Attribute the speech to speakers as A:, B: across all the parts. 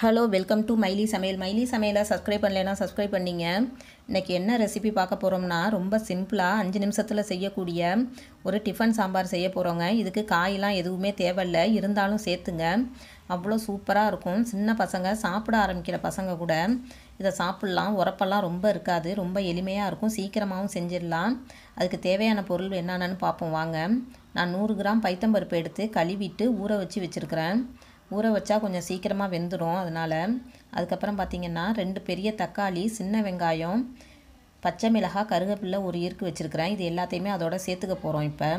A: hello welcome to மைலி சமையல் மைலி சமையலை subscribe பண்ணலைன்னா சப்ஸ்கிரைப் பண்ணிங்க இன்றைக்கி என்ன ரெசிபி பார்க்க போகிறோம்னா ரொம்ப சிம்பிளாக அஞ்சு நிமிஷத்தில் செய்யக்கூடிய ஒரு டிஃபன் சாம்பார் செய்ய போகிறோங்க இதுக்கு காயெலாம் எதுவுமே தேவையில்லை இருந்தாலும் சேர்த்துங்க அவ்வளோ சூப்பராக இருக்கும் சின்ன பசங்க சாப்பிட ஆரம்பிக்கிற பசங்க கூட இதை சாப்பிட்லாம் உரப்பெல்லாம் ரொம்ப இருக்காது ரொம்ப எளிமையாக இருக்கும் சீக்கிரமாகவும் செஞ்சிடலாம் அதுக்கு தேவையான பொருள் என்னென்னு பார்ப்போம் வாங்க நான் நூறு கிராம் பைத்தம்பருப்பு எடுத்து கழுவிட்டு ஊற வச்சு வச்சுருக்கிறேன் ஊற வச்சா கொஞ்சம் சீக்கிரமாக வெந்துடும் அதனால் அதுக்கப்புறம் பார்த்திங்கன்னா ரெண்டு பெரிய தக்காளி சின்ன வெங்காயம் பச்சை மிளகாய் கருகப்பில்லை ஒரு இருக்கு வச்சுருக்கிறேன் இது எல்லாத்தையுமே அதோட சேர்த்துக்க போகிறோம் இப்போ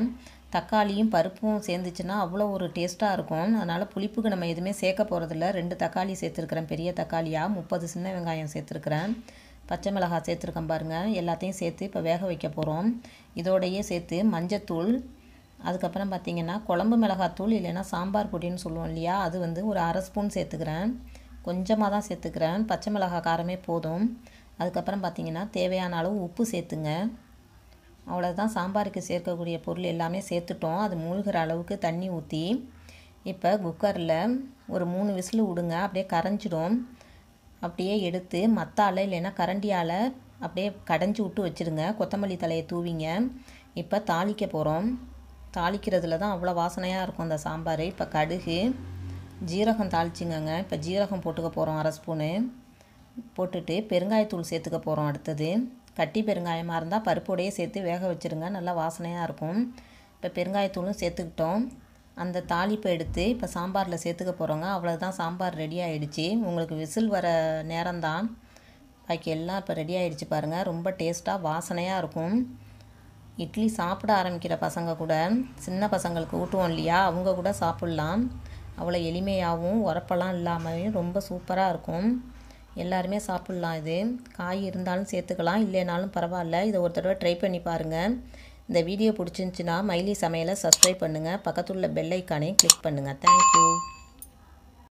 A: தக்காளியும் பருப்பும் சேர்ந்துச்சுன்னா அவ்வளோ ஒரு டேஸ்ட்டாக இருக்கும் அதனால் புளிப்புக்கு நம்ம எதுவுமே சேர்க்க போகிறதில்ல ரெண்டு தக்காளி சேர்த்துருக்குறேன் பெரிய தக்காளியாக முப்பது சின்ன வெங்காயம் சேர்த்துருக்குறேன் பச்சை மிளகாய் சேர்த்துருக்கேன் பாருங்கள் எல்லாத்தையும் சேர்த்து இப்போ வேக வைக்க போகிறோம் இதோடையே சேர்த்து மஞ்சத்தூள் அதுக்கப்புறம் பார்த்திங்கன்னா குழம்பு மிளகாத்தூள் இல்லைன்னா சாம்பார் பொடின்னு சொல்லுவோம் இல்லையா அது வந்து ஒரு அரை ஸ்பூன் சேர்த்துக்கிறேன் கொஞ்சமாக தான் சேர்த்துக்கிறேன் பச்சை மிளகா காரமே போதும் அதுக்கப்புறம் பார்த்திங்கன்னா தேவையான அளவு உப்பு சேர்த்துங்க அவ்வளோதான் சாம்பாருக்கு சேர்க்கக்கூடிய பொருள் எல்லாமே சேர்த்துட்டோம் அது மூழ்கிற அளவுக்கு தண்ணி ஊற்றி இப்போ குக்கரில் ஒரு மூணு விசில் விடுங்க அப்படியே கரைஞ்சிடும் அப்படியே எடுத்து மத்தால் இல்லைன்னா கரண்டியால் அப்படியே கடைஞ்சி விட்டு வச்சுருங்க கொத்தமல்லி தலையை தூவிங்க இப்போ தாளிக்க போகிறோம் தாளிக்கிறதுல தான் அவ்வளோ வாசனையாக இருக்கும் அந்த சாம்பார் இப்போ கடுகு ஜீரகம் தாளிச்சிங்க இப்போ ஜீரகம் போட்டுக்க போகிறோம் அரை ஸ்பூனு போட்டுட்டு பெருங்காயத்தூள் சேர்த்துக்க போகிறோம் அடுத்தது கட்டி பெருங்காயமாக இருந்தால் பருப்போடையே சேர்த்து வேக வச்சுருங்க நல்லா வாசனையாக இருக்கும் இப்போ பெருங்காயத்தூளும் சேர்த்துக்கிட்டோம் அந்த தாளிப்பை எடுத்து இப்போ சாம்பாரில் சேர்த்துக்க போகிறோங்க அவ்வளோதான் சாம்பார் ரெடி ஆகிடுச்சி உங்களுக்கு விசில் வர நேரம்தான் பாக்கி எல்லாம் இப்போ ரெடி ஆகிடுச்சி பாருங்கள் ரொம்ப டேஸ்ட்டாக வாசனையாக இருக்கும் இட்லி சாப்பிட ஆரம்பிக்கிற பசங்க கூட சின்ன பசங்களுக்கு ஊட்டுவோம் இல்லையா அவங்க கூட சாப்பிட்லாம் அவ்வளோ எளிமையாகவும் உரப்பெல்லாம் இல்லாமலையும் ரொம்ப சூப்பராக இருக்கும் எல்லாருமே சாப்பிட்லாம் இது காய் இருந்தாலும் சேர்த்துக்கலாம் இல்லைனாலும் பரவாயில்ல இதை ஒரு தடவை ட்ரை பண்ணி பாருங்கள் இந்த வீடியோ பிடிச்சிருந்துச்சின்னா மைலி சமையலை சப்ஸ்கிரைப் பண்ணுங்கள் பக்கத்துள்ள உள்ள ஐக்கானையும் கிளிக் பண்ணுங்கள் தேங்க்யூ